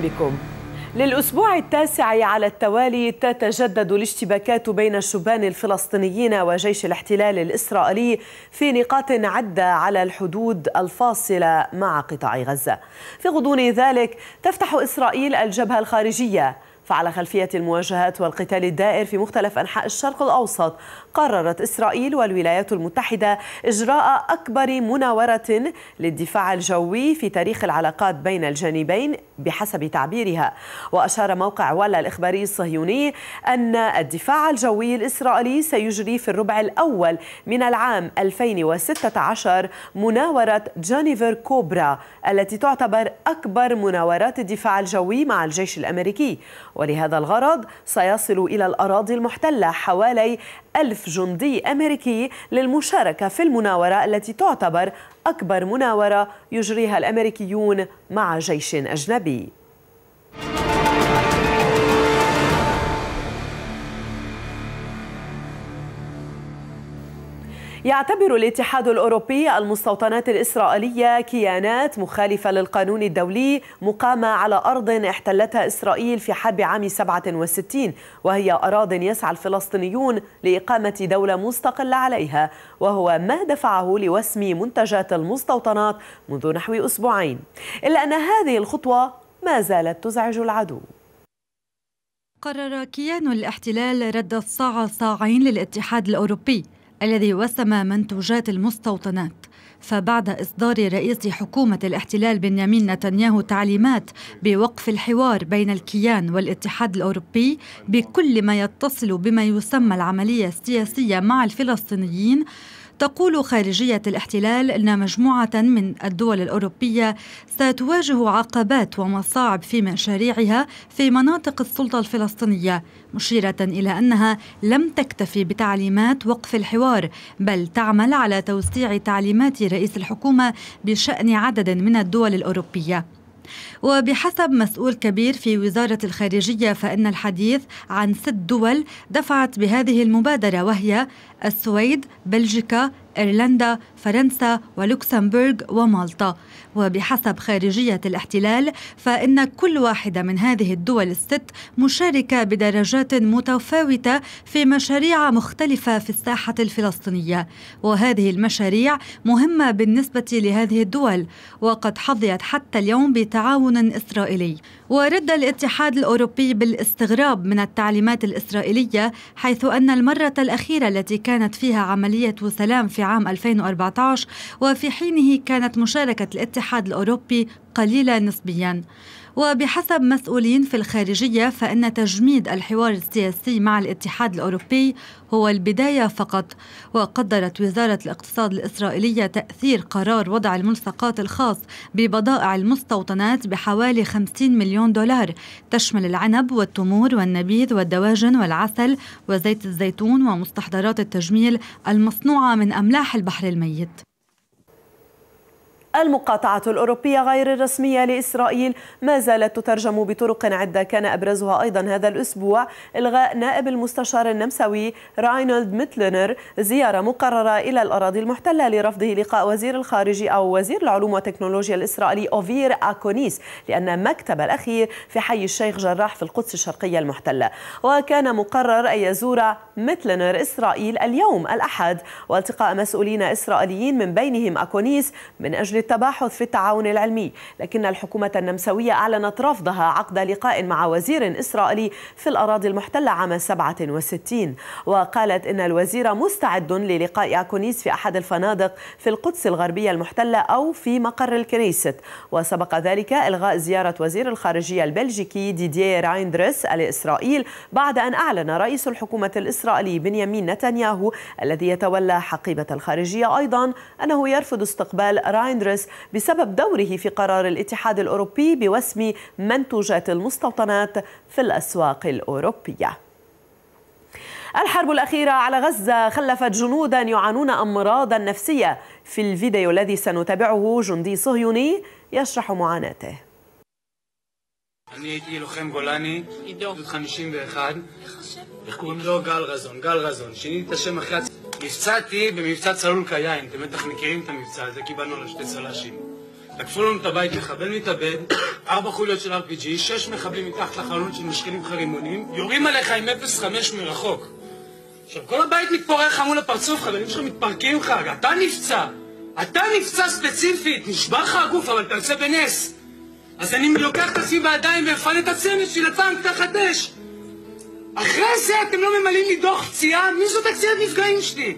بكم للأسبوع التاسع على التوالي تتجدد الاشتباكات بين الشبان الفلسطينيين وجيش الاحتلال الإسرائيلي في نقاط عدة على الحدود الفاصلة مع قطاع غزة في غضون ذلك تفتح إسرائيل الجبهة الخارجية فعلى خلفية المواجهات والقتال الدائر في مختلف أنحاء الشرق الأوسط قررت إسرائيل والولايات المتحدة إجراء أكبر مناورة للدفاع الجوي في تاريخ العلاقات بين الجانبين بحسب تعبيرها وأشار موقع ولا الإخباري الصهيوني أن الدفاع الجوي الإسرائيلي سيجري في الربع الأول من العام 2016 مناورة جانيفر كوبرا التي تعتبر أكبر مناورات الدفاع الجوي مع الجيش الأمريكي ولهذا الغرض سيصل إلى الأراضي المحتلة حوالي ألف جندي أمريكي للمشاركة في المناورة التي تعتبر أكبر مناورة يجريها الأمريكيون مع جيش أجنبي يعتبر الاتحاد الأوروبي المستوطنات الإسرائيلية كيانات مخالفة للقانون الدولي مقامة على أرض احتلتها إسرائيل في حرب عام 67 وهي أراض يسعى الفلسطينيون لإقامة دولة مستقلة عليها وهو ما دفعه لوسم منتجات المستوطنات منذ نحو أسبوعين إلا أن هذه الخطوة ما زالت تزعج العدو قرر كيان الاحتلال رد الصاع صاعين للاتحاد الأوروبي الذي وسم منتوجات المستوطنات فبعد إصدار رئيس حكومة الاحتلال بنيامين نتنياهو تعليمات بوقف الحوار بين الكيان والاتحاد الأوروبي بكل ما يتصل بما يسمى العملية السياسية مع الفلسطينيين تقول خارجية الاحتلال أن مجموعة من الدول الأوروبية ستواجه عقبات ومصاعب في مشاريعها في مناطق السلطة الفلسطينية مشيرة إلى أنها لم تكتفي بتعليمات وقف الحوار بل تعمل على توسيع تعليمات رئيس الحكومة بشأن عدد من الدول الأوروبية وبحسب مسؤول كبير في وزارة الخارجية فإن الحديث عن ست دول دفعت بهذه المبادرة وهي السويد، بلجيكا، إيرلندا فرنسا ولوكسمبورغ ومالطا وبحسب خارجية الاحتلال فإن كل واحدة من هذه الدول الست مشاركة بدرجات متفاوتة في مشاريع مختلفة في الساحة الفلسطينية وهذه المشاريع مهمة بالنسبة لهذه الدول وقد حظيت حتى اليوم بتعاون إسرائيلي ورد الاتحاد الأوروبي بالاستغراب من التعليمات الإسرائيلية حيث أن المرة الأخيرة التي كانت فيها عملية سلام في عام 2014 وفي حينه كانت مشاركة الاتحاد الأوروبي قليلة نسبيا وبحسب مسؤولين في الخارجية فإن تجميد الحوار السياسي مع الاتحاد الأوروبي هو البداية فقط وقدرت وزارة الاقتصاد الإسرائيلية تأثير قرار وضع الملصقات الخاص ببضائع المستوطنات بحوالي 50 مليون دولار تشمل العنب والتمور والنبيذ والدواجن والعسل وزيت الزيتون ومستحضرات التجميل المصنوعة من أملاح البحر الميت المقاطعة الأوروبية غير الرسمية لإسرائيل ما زالت تترجم بطرق عدة كان أبرزها أيضا هذا الأسبوع إلغاء نائب المستشار النمساوي راينولد ميتلنر زيارة مقررة إلى الأراضي المحتلة لرفضه لقاء وزير الخارجي أو وزير العلوم والتكنولوجيا الإسرائيلي أوفير أكونيس لأن مكتب الأخير في حي الشيخ جراح في القدس الشرقية المحتلة وكان مقرر أن يزور ميتلنر إسرائيل اليوم الأحد والتقاء مسؤولين إسرائيليين من بينهم أكونيس من أجل التباحث في التعاون العلمي لكن الحكومة النمساوية أعلنت رفضها عقد لقاء مع وزير إسرائيلي في الأراضي المحتلة عام 67 وقالت إن الوزير مستعد للقاء أكونيس في أحد الفنادق في القدس الغربية المحتلة أو في مقر الكنيسة وسبق ذلك إلغاء زيارة وزير الخارجية البلجيكي ديدي رايندرس لإسرائيل بعد أن أعلن رئيس الحكومة الإسرائيلي بنيامين نتنياهو الذي يتولى حقيبة الخارجية أيضا أنه يرفض استقبال رايندرس مدرس بسبب دوره في قرار الاتحاد الأوروبي بوسم منتوجات المستوطنات في الأسواق الأوروبية الحرب الأخيرة على غزة خلفت جنودا يعانون أمراضا نفسية في الفيديو الذي سنتابعه جندي صهيوني يشرح معاناته אני הייתי לוחם גולני, עידו, נפצעתי במבצע צלול כיין, אתם בטח מכירים את המבצע הזה, קיבלנו על השתי צל"שים. תקפו לנו את הבית מחבל מתאבד, ארבע חוליות של RPG, שש מחבלים מתחת לחלון של לך חרימונים, יורים עליך עם 0.5 מרחוק. עכשיו, כל הבית מתפורר לך מול הפרצוף, חברים שלך מתפרקים לך, אתה נפצע! אתה נפצע ספציפית, נשבע לך הגוף, אבל אתה יוצא בנס! אז אני לוקח את עצמי בידיים ואפעל את הצמש של הטנק תחת אש! אחרי זה אתם לא ממלאים לי דוח פציעה? מי זאת הקצינת נפגעים שלי?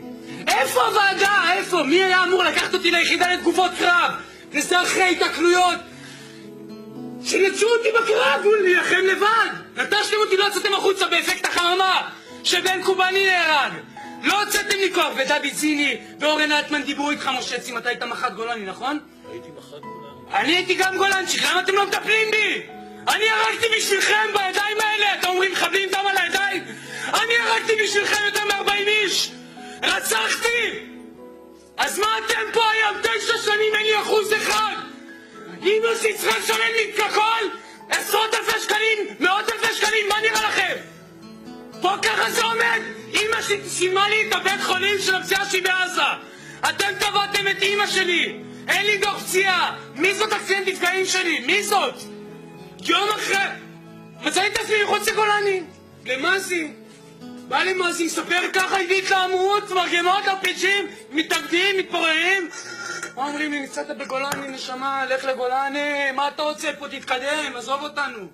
איפה הוועדה? איפה? מי היה אמור לקחת אותי ליחידה לתגובות קרב? וזה אחרי התקלויות שנצאו אותי בקרב, הוא להילחם לבד! נטשתם אותי, לא יצאתם החוצה באפקט החממה שבן קובאני נהרג! לא הוצאתם לי כוח, ודוד זיני ואורן נטמן דיברו איתך, משה צים, אתה היית מח"ט גולני, נכון? הייתי מח"ט גולני. אני הייתי גם גולנצ'יק, למה אתם לא מטפלים בי? אני הרגתי בשבילכם בידיים האלה! אתם אומרים מחבלים דם על הידיים? אני הרגתי בשבילכם יותר מ-40 איש! רצחתי! אז מה אתם פה היום? תשע שנים אין לי אחוז אחד! אמא יצחק שולל לי כחול? עשרות אלפי שקלים? מאות אלפי שקלים? מה נראה לכם? פה ככה זה עומד! אמא שלי סיימה לי את הבית חולים של הפציעה שלי בעזה! אתם תבעתם את אמא שלי! אין לי דוח פציעה! מי זאת הקצינת נפגעים שלי? מי זאת? יום אחרי, מצאתי את עצמי מחוץ לגולני. למאזי, בא לי מאזי, ספר ככה, הביא התלהמות, מרגמות, לפיצ'ים, מתנגדים, מתפוררים. מה אומרים לי, נמצאת בגולני, נשמה, לך לגולני, מה אתה רוצה פה, תתקדם, עזוב אותנו.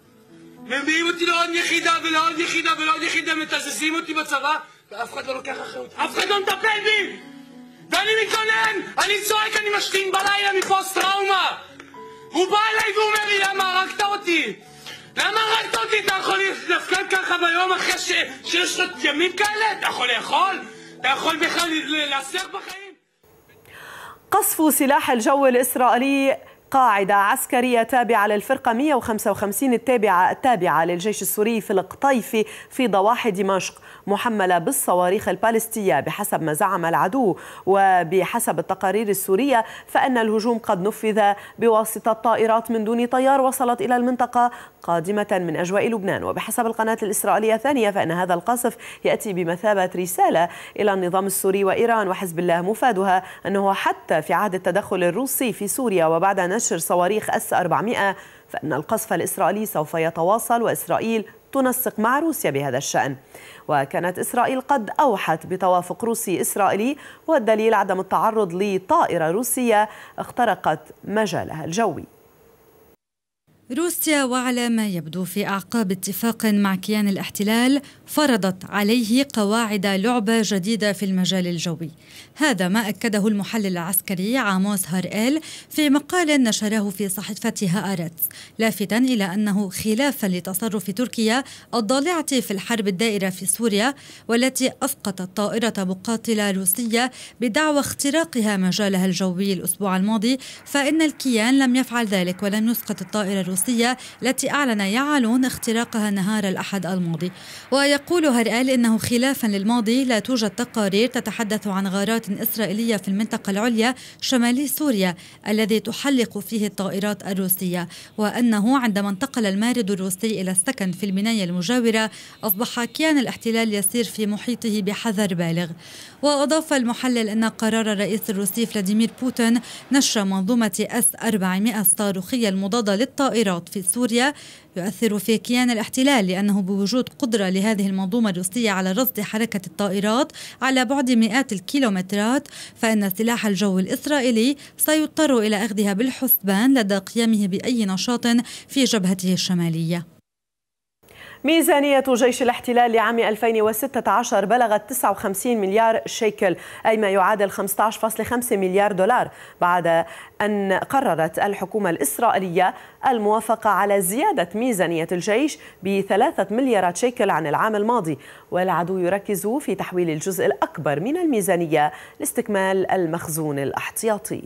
מביאים אותי לעוד יחידה ולעוד יחידה ולעוד יחידה, מתזזים אותי בצבא, ואף אחד לא לוקח אחריות, אף אחד לא מטפל בי! ואני מתכונן! אני צועק, אני משתין בלילה מפוסט-טראומה! ובא אליי ואומר לי, למה הרגת אותי? למה הרגת אותי? אתה יכול לתפקד ככה ביום אחרי ש... שיש לך ימים כאלה? אתה יכול לאכול? אתה יכול בכלל להסר בחיים? قصف سلاح الجو الإسرائيلي قاعدة عسكرية تابعة للفرقة 155 التابعة التابعة للجيش السوري في القطيف في ضواحي دمشق محملة بالصواريخ البالستية بحسب ما زعم العدو وبحسب التقارير السورية فإن الهجوم قد نفذ بواسطة طائرات من دون طيار وصلت إلى المنطقة قادمة من أجواء لبنان وبحسب القناة الإسرائيلية الثانية فإن هذا القصف يأتي بمثابة رسالة إلى النظام السوري وإيران وحزب الله مفادها أنه حتى في عهد التدخل الروسي في سوريا وبعد نشر صواريخ أس 400 فإن القصف الإسرائيلي سوف يتواصل وإسرائيل تنسق مع روسيا بهذا الشأن وكانت إسرائيل قد أوحت بتوافق روسي إسرائيلي والدليل عدم التعرض لطائرة روسية اخترقت مجالها الجوي روسيا وعلى ما يبدو في اعقاب اتفاق مع كيان الاحتلال فرضت عليه قواعد لعبه جديده في المجال الجوي. هذا ما اكده المحلل العسكري عاموس هارئيل في مقال نشره في صحيفتها هارتس لافتا الى انه خلافا لتصرف تركيا الضالعه في الحرب الدائره في سوريا والتي اسقطت طائره مقاتله روسيه بدعوى اختراقها مجالها الجوي الاسبوع الماضي، فان الكيان لم يفعل ذلك ولم يسقط الطائره الروسية الروسية التي أعلن يعلون اختراقها نهار الأحد الماضي ويقول هرقال إنه خلافا للماضي لا توجد تقارير تتحدث عن غارات إسرائيلية في المنطقة العليا شمالي سوريا الذي تحلق فيه الطائرات الروسية وأنه عندما انتقل المارد الروسي إلى السكن في البناية المجاورة أصبح كيان الاحتلال يسير في محيطه بحذر بالغ وأضاف المحلل أن قرار الرئيس الروسي فلاديمير بوتين نشر منظومة أس 400 الصاروخية المضادة للطائرات في سوريا يؤثر في كيان الاحتلال لأنه بوجود قدرة لهذه المنظومة الروسية على رصد حركة الطائرات على بعد مئات الكيلومترات فإن سلاح الجو الإسرائيلي سيضطر إلى أخذها بالحسبان لدى قيامه بأي نشاط في جبهته الشمالية ميزانية جيش الاحتلال لعام 2016 بلغت 59 مليار شيكل أي ما يعادل 15.5 مليار دولار بعد أن قررت الحكومة الإسرائيلية الموافقة على زيادة ميزانية الجيش بثلاثة مليارات شيكل عن العام الماضي والعدو يركز في تحويل الجزء الأكبر من الميزانية لاستكمال المخزون الاحتياطي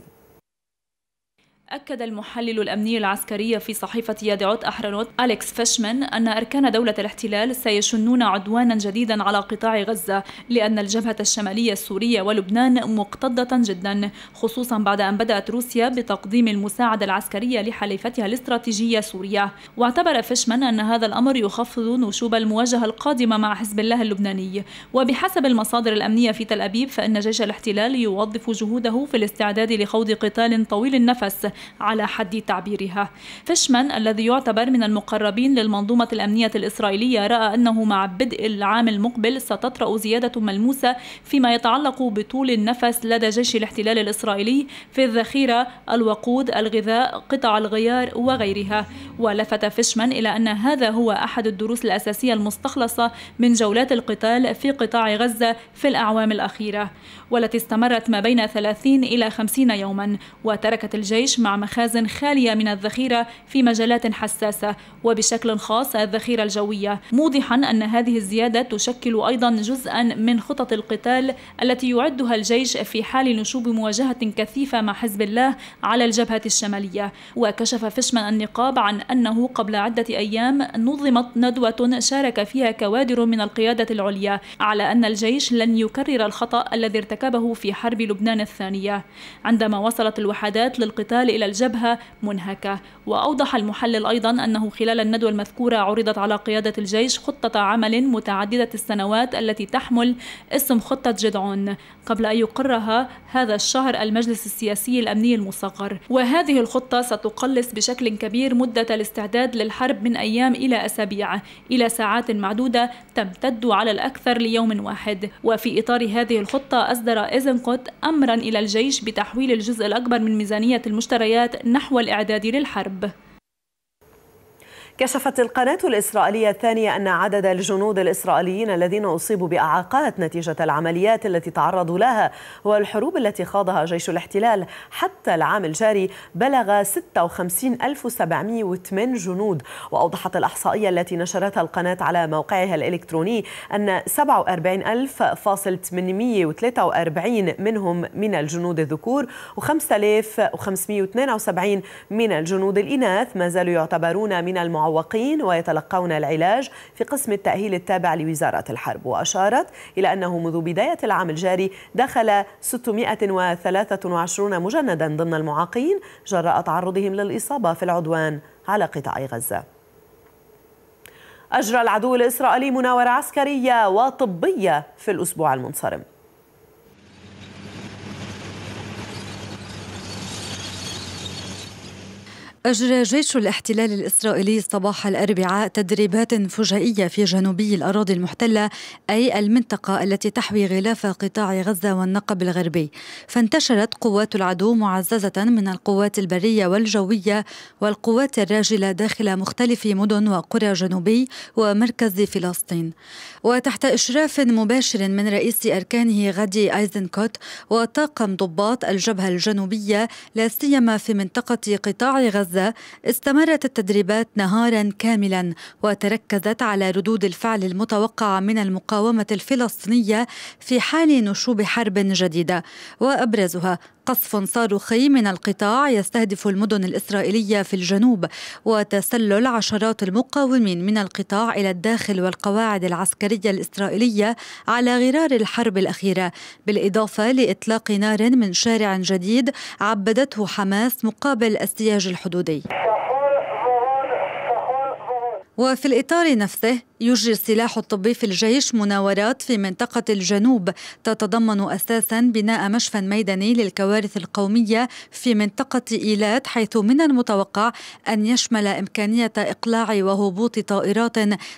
أكد المحلل الأمني العسكري في صحيفة يادعوت أحرنوت أليكس فيشمان أن أركان دولة الاحتلال سيشنون عدوانا جديدا على قطاع غزة لأن الجبهة الشمالية السورية ولبنان مقتضة جدا خصوصا بعد أن بدأت روسيا بتقديم المساعدة العسكرية لحليفتها الاستراتيجية سوريا واعتبر فيشمان أن هذا الأمر يخفض نشوب المواجهة القادمة مع حزب الله اللبناني وبحسب المصادر الأمنية في تل أبيب فإن جيش الاحتلال يوظف جهوده في الاستعداد لخوض قتال طويل النفس على حد تعبيرها فيشمان الذي يعتبر من المقربين للمنظومة الأمنية الإسرائيلية رأى أنه مع بدء العام المقبل ستطرأ زيادة ملموسة فيما يتعلق بطول النفس لدى جيش الاحتلال الإسرائيلي في الذخيرة الوقود الغذاء قطع الغيار وغيرها ولفت فيشمان إلى أن هذا هو أحد الدروس الأساسية المستخلصة من جولات القتال في قطاع غزة في الأعوام الأخيرة والتي استمرت ما بين 30 إلى 50 يوما وتركت الجيش مع مخازن خالية من الذخيرة في مجالات حساسة وبشكل خاص الذخيرة الجوية موضحا أن هذه الزيادة تشكل أيضا جزءا من خطط القتال التي يعدها الجيش في حال نشوب مواجهة كثيفة مع حزب الله على الجبهة الشمالية وكشف فشمان النقاب عن أنه قبل عدة أيام نظمت ندوة شارك فيها كوادر من القيادة العليا على أن الجيش لن يكرر الخطأ الذي ارتكبه في حرب لبنان الثانية عندما وصلت الوحدات للقتال إلى الجبهة منهكة وأوضح المحلل أيضا أنه خلال الندوة المذكورة عرضت على قيادة الجيش خطة عمل متعددة السنوات التي تحمل اسم خطة جدعون قبل أن يقرها هذا الشهر المجلس السياسي الأمني المصغر وهذه الخطة ستقلص بشكل كبير مدة الاستعداد للحرب من أيام إلى أسابيع إلى ساعات معدودة تمتد على الأكثر ليوم واحد وفي إطار هذه الخطة أصدر إيزنكوت أمرا إلى الجيش بتحويل الجزء الأكبر من ميزانية المشترك المشتريات نحو الإعداد للحرب كشفت القناة الإسرائيلية الثانية أن عدد الجنود الإسرائيليين الذين أصيبوا بإعاقات نتيجة العمليات التي تعرضوا لها والحروب التي خاضها جيش الاحتلال حتى العام الجاري بلغ 56708 جنود وأوضحت الإحصائية التي نشرتها القناة على موقعها الإلكتروني أن 47843 منهم من الجنود الذكور و5572 من الجنود الإناث ما زالوا يعتبرون من المعارضة المعوقين ويتلقون العلاج في قسم التأهيل التابع لوزارة الحرب وأشارت إلى أنه منذ بداية العام الجاري دخل 623 مجندا ضمن المعاقين جراء تعرضهم للإصابة في العدوان على قطاع غزة أجرى العدو الإسرائيلي مناورة عسكرية وطبية في الأسبوع المنصرم أجرى جيش الاحتلال الإسرائيلي صباح الأربعاء تدريبات فجائية في جنوبي الأراضي المحتلة أي المنطقة التي تحوي غلاف قطاع غزة والنقب الغربي فانتشرت قوات العدو معززة من القوات البرية والجوية والقوات الراجلة داخل مختلف مدن وقرى جنوبي ومركز فلسطين وتحت إشراف مباشر من رئيس أركانه غادي أيزنكوت وطاقم ضباط الجبهة الجنوبية لا سيما في منطقة قطاع غزة غزة استمرت التدريبات نهارا كاملا وتركزت على ردود الفعل المتوقعة من المقاومة الفلسطينية في حال نشوب حرب جديدة وأبرزها قصف صاروخي من القطاع يستهدف المدن الإسرائيلية في الجنوب وتسلل عشرات المقاومين من القطاع إلى الداخل والقواعد العسكرية الإسرائيلية على غرار الحرب الأخيرة بالإضافة لإطلاق نار من شارع جديد عبدته حماس مقابل السياج الحدودي وفي الإطار نفسه يجري السلاح الطبي في الجيش مناورات في منطقة الجنوب تتضمن أساسا بناء مشفى ميداني للكوارث القومية في منطقة إيلات حيث من المتوقع أن يشمل إمكانية إقلاع وهبوط طائرات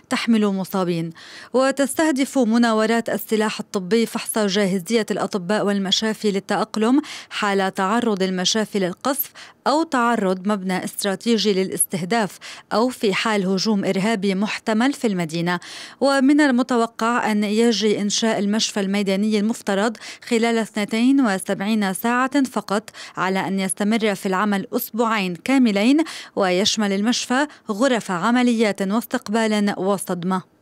تحمل مصابين وتستهدف مناورات السلاح الطبي فحص جاهزية الأطباء والمشافي للتأقلم حال تعرض المشافي للقصف أو تعرض مبنى استراتيجي للاستهداف أو في حال هجوم إرهابي محتمل في المدينة المدينة ومن المتوقع أن يجري إنشاء المشفى الميداني المفترض خلال 72 ساعة فقط على أن يستمر في العمل أسبوعين كاملين ويشمل المشفى غرف عمليات واستقبال وصدمة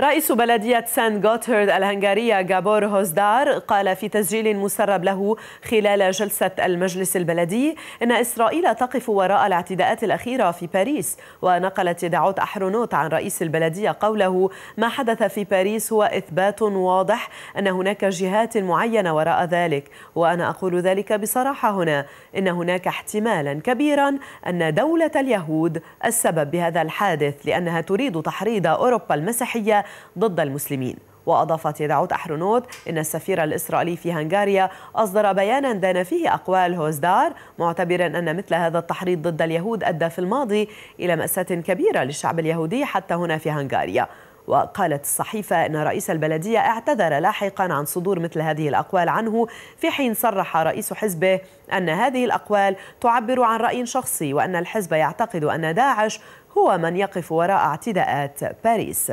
رئيس بلدية سان غوتهرد الهنغارية غابور هوزدار قال في تسجيل مسرب له خلال جلسة المجلس البلدي إن إسرائيل تقف وراء الاعتداءات الأخيرة في باريس ونقلت دعوت أحرونوت عن رئيس البلدية قوله ما حدث في باريس هو إثبات واضح أن هناك جهات معينة وراء ذلك وأنا أقول ذلك بصراحة هنا إن هناك احتمالا كبيرا أن دولة اليهود السبب بهذا الحادث لأنها تريد تحريض أوروبا المسيحية الإسرائيلية ضد المسلمين وأضافت يدعوت أحرنوت أن السفير الإسرائيلي في هنغاريا أصدر بيانا دان فيه أقوال هوزدار معتبرا أن مثل هذا التحريض ضد اليهود أدى في الماضي إلى مأساة كبيرة للشعب اليهودي حتى هنا في هنغاريا وقالت الصحيفة أن رئيس البلدية اعتذر لاحقا عن صدور مثل هذه الأقوال عنه في حين صرح رئيس حزبه أن هذه الأقوال تعبر عن رأي شخصي وأن الحزب يعتقد أن داعش هو من يقف وراء اعتداءات باريس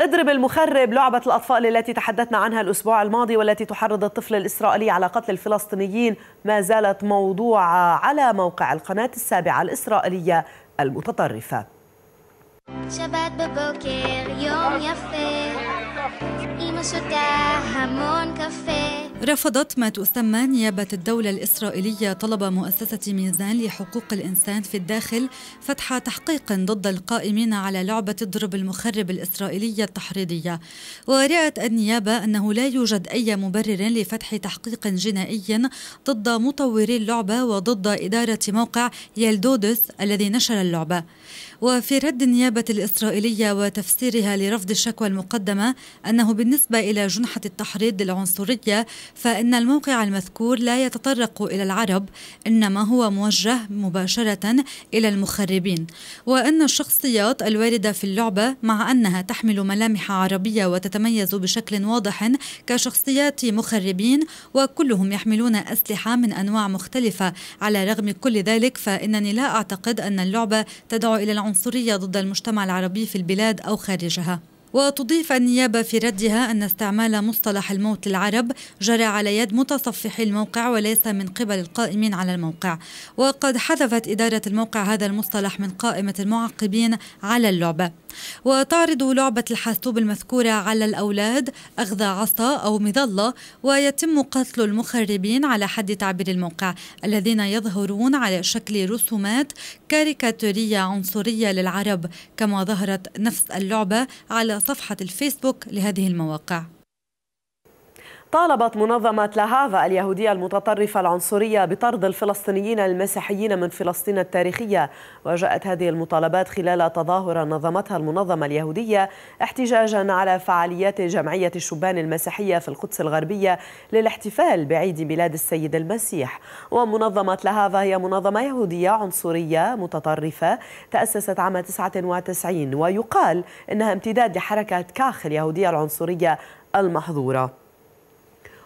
اضرب المخرب لعبة الأطفال التي تحدثنا عنها الأسبوع الماضي والتي تحرض الطفل الإسرائيلي على قتل الفلسطينيين ما زالت موضوعة على موقع القناة السابعة الإسرائيلية المتطرفة שבת בבוקר, יום יפה, אמא שותה המון קפה. رفضت ما تسمى نيابة الدولة الإسرائيلية طلب مؤسسة ميزان لحقوق الإنسان في الداخل فتح تحقيق ضد القائمين على لعبة الضرب المخرب الإسرائيلية التحريضية ورأت النيابة أنه لا يوجد أي مبرر لفتح تحقيق جنائي ضد مطوري اللعبة وضد إدارة موقع يلدودس الذي نشر اللعبة وفي رد النيابة الإسرائيلية وتفسيرها لرفض الشكوى المقدمة أنه بالنسبة إلى جنحة التحريض للعنصرية فإن الموقع المذكور لا يتطرق إلى العرب إنما هو موجه مباشرة إلى المخربين وأن الشخصيات الواردة في اللعبة مع أنها تحمل ملامح عربية وتتميز بشكل واضح كشخصيات مخربين وكلهم يحملون أسلحة من أنواع مختلفة على رغم كل ذلك فإنني لا أعتقد أن اللعبة تدعو إلى العنصرية العنصرية ضد المجتمع العربي في البلاد أو خارجها وتضيف النيابة في ردها أن استعمال مصطلح الموت للعرب جرى على يد متصفحي الموقع وليس من قبل القائمين على الموقع وقد حذفت إدارة الموقع هذا المصطلح من قائمة المعقبين على اللعبة وتعرض لعبة الحاسوب المذكورة على الأولاد أخذ عصا أو مظلة ويتم قتل المخربين على حد تعبير الموقع الذين يظهرون على شكل رسومات كاريكاتورية عنصرية للعرب كما ظهرت نفس اللعبة على صفحة الفيسبوك لهذه المواقع طالبت منظمة لاهافا اليهودية المتطرفة العنصرية بطرد الفلسطينيين المسيحيين من فلسطين التاريخية وجاءت هذه المطالبات خلال تظاهر نظمتها المنظمة اليهودية احتجاجا على فعاليات جمعية الشبان المسيحية في القدس الغربية للاحتفال بعيد ميلاد السيد المسيح ومنظمة لاهافا هي منظمة يهودية عنصرية متطرفة تأسست عام 99 ويقال إنها امتداد لحركة كاخ اليهودية العنصرية المحظوره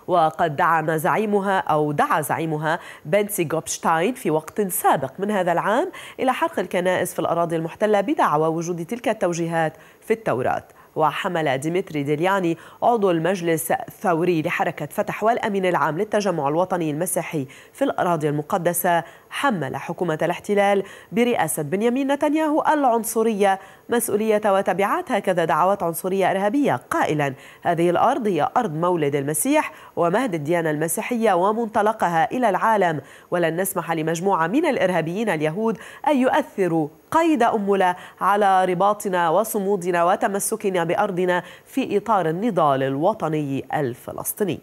وقد دعم زعيمها أو دعا زعيمها بنسي غوبشتاين في وقت سابق من هذا العام إلى حرق الكنائس في الأراضي المحتلة بدعوى وجود تلك التوجيهات في التوراة وحمل ديمتري ديلياني عضو المجلس الثوري لحركة فتح والأمين العام للتجمع الوطني المسيحي في الأراضي المقدسة حمل حكومة الاحتلال برئاسة بنيامين نتنياهو العنصرية مسؤولية وتبعات هكذا دعوات عنصرية إرهابية قائلا هذه الأرض هي أرض مولد المسيح ومهد الديانة المسيحية ومنطلقها إلى العالم ولن نسمح لمجموعة من الإرهابيين اليهود أن يؤثروا قيد أملة على رباطنا وصمودنا وتمسكنا بأرضنا في إطار النضال الوطني الفلسطيني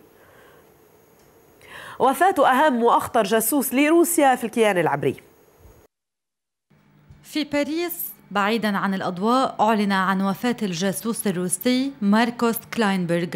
وفاة أهم وأخطر جاسوس لروسيا في الكيان العبري في باريس بعيدا عن الأضواء أعلن عن وفاة الجاسوس الروسي ماركوس كلاينبرغ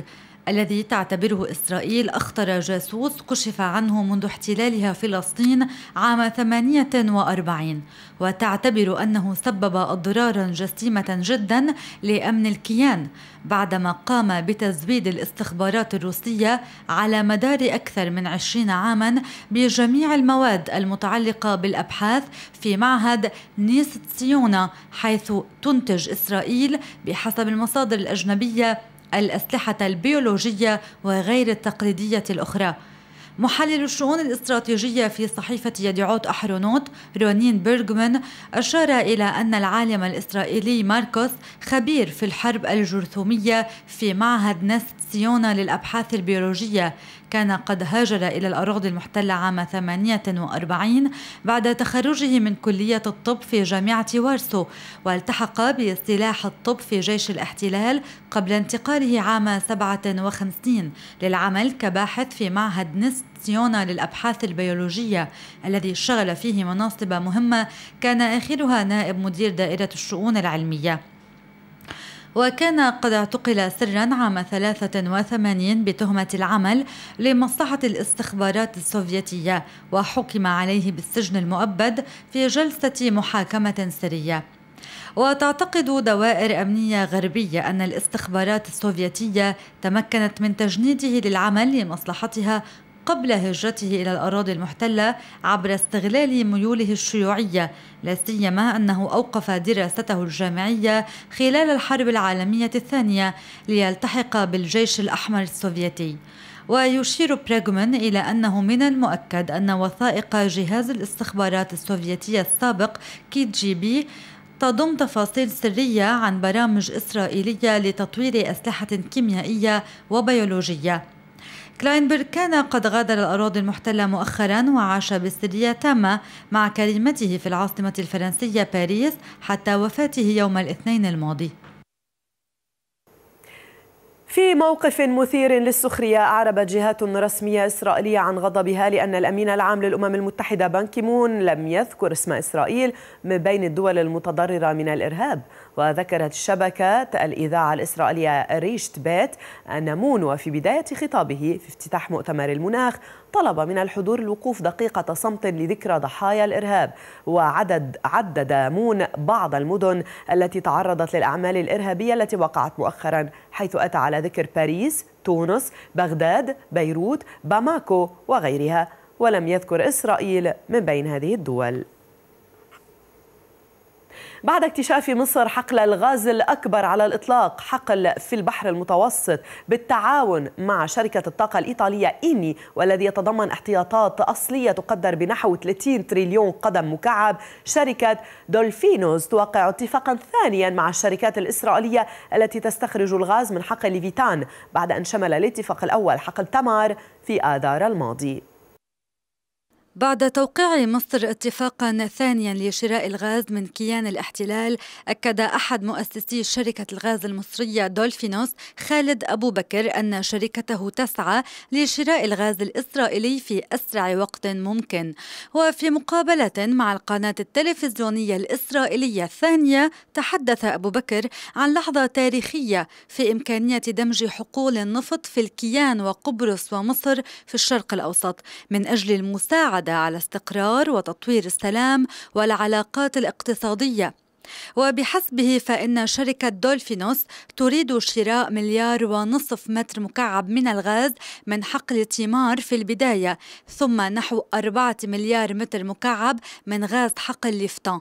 الذي تعتبره إسرائيل أخطر جاسوس كشف عنه منذ احتلالها فلسطين عام 48 وتعتبر أنه سبب أضرارا جسيمة جدا لأمن الكيان بعدما قام بتزويد الاستخبارات الروسية على مدار أكثر من 20 عاما بجميع المواد المتعلقة بالأبحاث في معهد نيس سيونا حيث تنتج إسرائيل بحسب المصادر الأجنبية الأسلحة البيولوجية وغير التقليدية الأخرى محلل الشؤون الاستراتيجية في صحيفة يديعوت أحرونوت رونين بيرغمان أشار إلى أن العالم الإسرائيلي ماركوس خبير في الحرب الجرثومية في معهد نست سيونا للأبحاث البيولوجية كان قد هاجر إلى الأراضي المحتلة عام 48 بعد تخرجه من كلية الطب في جامعة وارسو والتحق بسلاح الطب في جيش الاحتلال قبل انتقاله عام 57 للعمل كباحث في معهد نست سيونا للأبحاث البيولوجية الذي شغل فيه مناصب مهمة كان آخرها نائب مدير دائرة الشؤون العلمية وكان قد اعتقل سرا عام 83 بتهمة العمل لمصلحة الاستخبارات السوفيتية وحكم عليه بالسجن المؤبد في جلسة محاكمة سرية وتعتقد دوائر أمنية غربية أن الاستخبارات السوفيتية تمكنت من تجنيده للعمل لمصلحتها قبل هجرته إلى الأراضي المحتلة عبر استغلال ميوله الشيوعية لا سيما أنه أوقف دراسته الجامعية خلال الحرب العالمية الثانية ليلتحق بالجيش الأحمر السوفيتي ويشير براغمان إلى أنه من المؤكد أن وثائق جهاز الاستخبارات السوفيتية السابق كي جي بي تضم تفاصيل سرية عن برامج إسرائيلية لتطوير أسلحة كيميائية وبيولوجية كلاينبرغ كان قد غادر الأراضي المحتلة مؤخرا وعاش بسرية تامة مع كريمته في العاصمة الفرنسية باريس حتى وفاته يوم الاثنين الماضي في موقف مثير للسخرية أعربت جهات رسمية إسرائيلية عن غضبها لأن الأمين العام للأمم المتحدة بانكيمون لم يذكر اسم إسرائيل من بين الدول المتضررة من الإرهاب وذكرت شبكة الإذاعة الإسرائيلية ريشت بيت أن مون وفي بداية خطابه في افتتاح مؤتمر المناخ طلب من الحضور الوقوف دقيقة صمت لذكرى ضحايا الإرهاب وعدد عدد مون بعض المدن التي تعرضت للأعمال الإرهابية التي وقعت مؤخرا حيث أتى على ذكر باريس تونس بغداد بيروت باماكو وغيرها ولم يذكر إسرائيل من بين هذه الدول بعد اكتشاف مصر حقل الغاز الأكبر على الإطلاق حقل في البحر المتوسط بالتعاون مع شركة الطاقة الإيطالية إيني والذي يتضمن احتياطات أصلية تقدر بنحو 30 تريليون قدم مكعب شركة دولفينوز توقع اتفاقا ثانيا مع الشركات الإسرائيلية التي تستخرج الغاز من حقل ليفيتان بعد أن شمل الاتفاق الأول حقل تمار في آذار الماضي بعد توقيع مصر اتفاقا ثانيا لشراء الغاز من كيان الاحتلال اكد احد مؤسسي شركه الغاز المصريه دولفينوس خالد ابو بكر ان شركته تسعى لشراء الغاز الاسرائيلي في اسرع وقت ممكن وفي مقابله مع القناه التلفزيونيه الاسرائيليه الثانيه تحدث ابو بكر عن لحظه تاريخيه في امكانيه دمج حقول النفط في الكيان وقبرص ومصر في الشرق الاوسط من اجل المساعده المساعدة على استقرار وتطوير السلام والعلاقات الاقتصادية وبحسبه فإن شركة دولفينوس تريد شراء مليار ونصف متر مكعب من الغاز من حقل تيمار في البداية ثم نحو أربعة مليار متر مكعب من غاز حقل ليفتان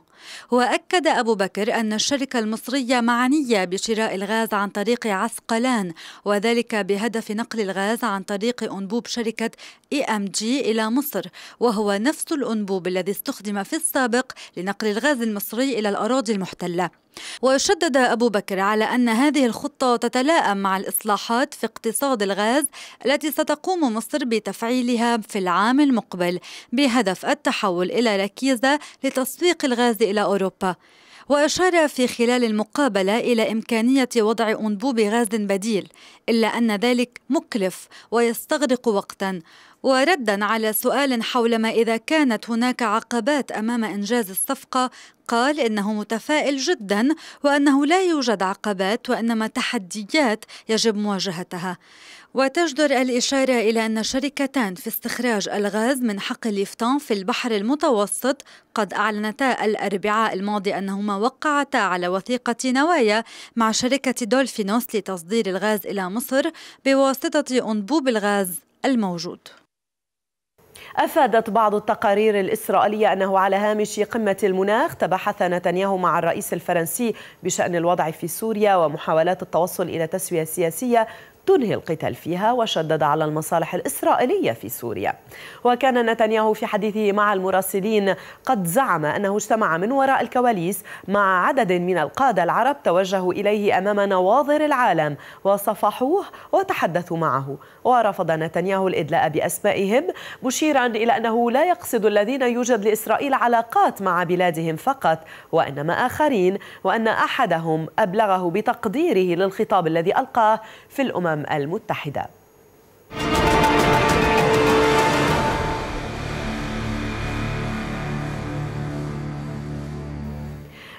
وأكد أبو بكر أن الشركة المصرية معنية بشراء الغاز عن طريق عسقلان وذلك بهدف نقل الغاز عن طريق أنبوب شركة اي ام جي إلى مصر وهو نفس الأنبوب الذي استخدم في السابق لنقل الغاز المصري إلى الأراضي المحتلة وشدد أبو بكر على أن هذه الخطة تتلائم مع الإصلاحات في اقتصاد الغاز التي ستقوم مصر بتفعيلها في العام المقبل بهدف التحول إلى ركيزة لتسويق الغاز إلى أوروبا وأشار في خلال المقابلة إلى إمكانية وضع أنبوب غاز بديل إلا أن ذلك مكلف ويستغرق وقتا وردا على سؤال حول ما إذا كانت هناك عقبات أمام إنجاز الصفقة قال إنه متفائل جدا وأنه لا يوجد عقبات وإنما تحديات يجب مواجهتها وتجدر الإشارة إلى أن شركتان في استخراج الغاز من حقل ليفتان في البحر المتوسط قد أعلنتا الأربعاء الماضي أنهما وقعتا على وثيقة نوايا مع شركة دولفينوس لتصدير الغاز إلى مصر بواسطة أنبوب الغاز الموجود أفادت بعض التقارير الإسرائيلية أنه على هامش قمة المناخ تبحث نتنياهو مع الرئيس الفرنسي بشأن الوضع في سوريا ومحاولات التوصل إلى تسوية سياسية تنهي القتال فيها وشدد على المصالح الإسرائيلية في سوريا وكان نتنياهو في حديثه مع المراسلين قد زعم أنه اجتمع من وراء الكواليس مع عدد من القادة العرب توجهوا إليه أمام نواظر العالم وصفحوه وتحدثوا معه ورفض نتنياهو الإدلاء بأسمائهم مشيرا إلى أنه لا يقصد الذين يوجد لإسرائيل علاقات مع بلادهم فقط وإنما آخرين وأن أحدهم أبلغه بتقديره للخطاب الذي ألقاه في الأمم الأمم المتحدة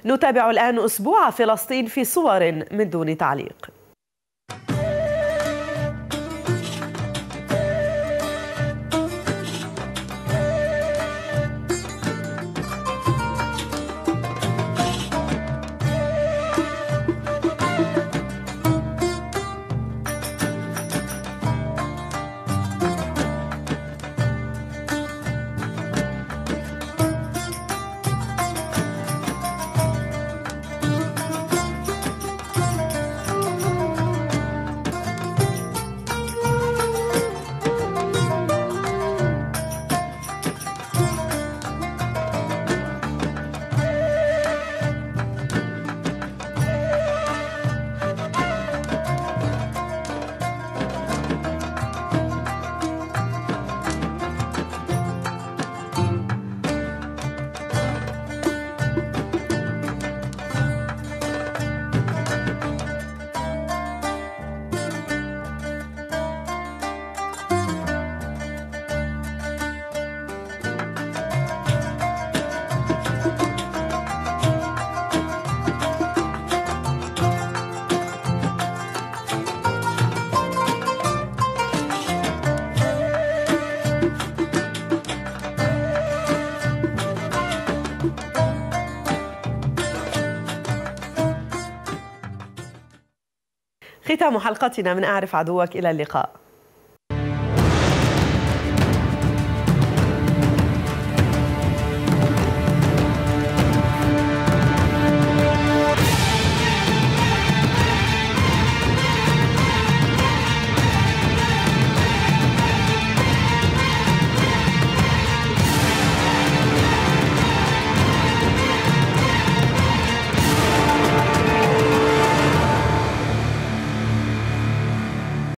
نتابع الآن أسبوع فلسطين في صور من دون تعليق ختام حلقتنا من أعرف عدوك إلى اللقاء